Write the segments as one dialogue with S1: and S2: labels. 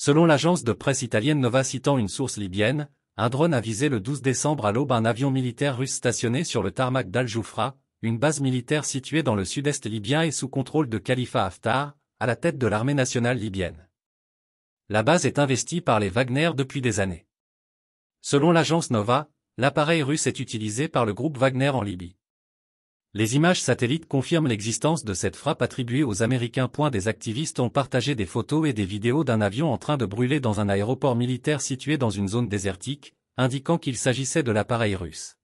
S1: Selon l'agence de presse italienne Nova citant une source libyenne, un drone a visé le 12 décembre à l'aube un avion militaire russe stationné sur le tarmac d'Al-Joufra, une base militaire située dans le sud-est libyen et sous contrôle de Khalifa Haftar, à la tête de l'armée nationale libyenne. La base est investie par les Wagner depuis des années. Selon l'agence Nova, l'appareil russe est utilisé par le groupe Wagner en Libye. Les images satellites confirment l'existence de cette frappe attribuée aux Américains. des activistes ont partagé des photos et des vidéos d'un avion en train de brûler dans un aéroport militaire situé dans une zone désertique, indiquant qu'il s'agissait de l'appareil russe.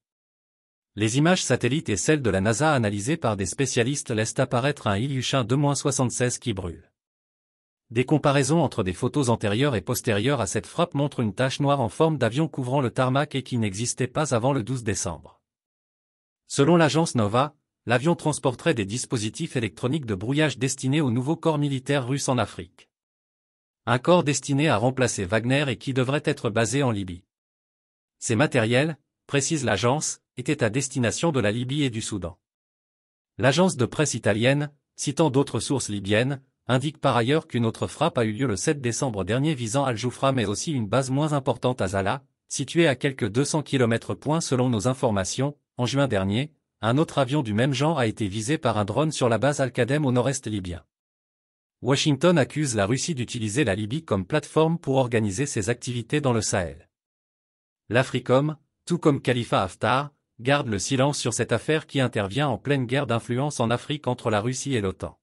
S1: Les images satellites et celles de la NASA analysées par des spécialistes laissent apparaître un Ilyushin 2-76 qui brûle. Des comparaisons entre des photos antérieures et postérieures à cette frappe montrent une tache noire en forme d'avion couvrant le tarmac et qui n'existait pas avant le 12 décembre. Selon l'agence Nova, l'avion transporterait des dispositifs électroniques de brouillage destinés au nouveau corps militaire russe en Afrique. Un corps destiné à remplacer Wagner et qui devrait être basé en Libye. Ces matériels, précise l'agence, étaient à destination de la Libye et du Soudan. L'agence de presse italienne, citant d'autres sources libyennes, indique par ailleurs qu'une autre frappe a eu lieu le 7 décembre dernier visant Al-Joufra mais aussi une base moins importante à Zala, située à quelques 200 km point selon nos informations, en juin dernier, un autre avion du même genre a été visé par un drone sur la base Al-Qadem au nord-est libyen. Washington accuse la Russie d'utiliser la Libye comme plateforme pour organiser ses activités dans le Sahel. L'Africom, tout comme Khalifa Haftar, garde le silence sur cette affaire qui intervient en pleine guerre d'influence en Afrique entre la Russie et l'OTAN.